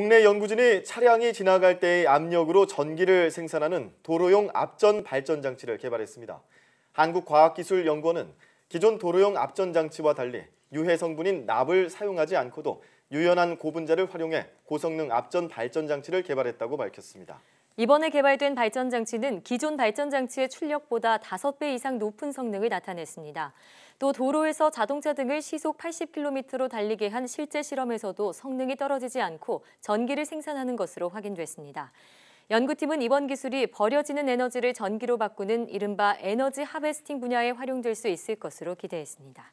국내 연구진이 차량이 지나갈 때의 압력으로 전기를 생산하는 도로용 앞전 발전 장치를 개발했습니다. 한국과학기술연구원은 기존 도로용 압전 장치와 달리 유해 성분인 납을 사용하지 않고도 유연한 고분자를 활용해 고성능 압전 발전 장치를 개발했다고 밝혔습니다. 이번에 개발된 발전 장치는 기존 발전 장치의 출력보다 5배 이상 높은 성능을 나타냈습니다. 또 도로에서 자동차 등을 시속 80km로 달리게 한 실제 실험에서도 성능이 떨어지지 않고 전기를 생산하는 것으로 확인됐습니다. 연구팀은 이번 기술이 버려지는 에너지를 전기로 바꾸는 이른바 에너지 하베스팅 분야에 활용될 수 있을 것으로 기대했습니다.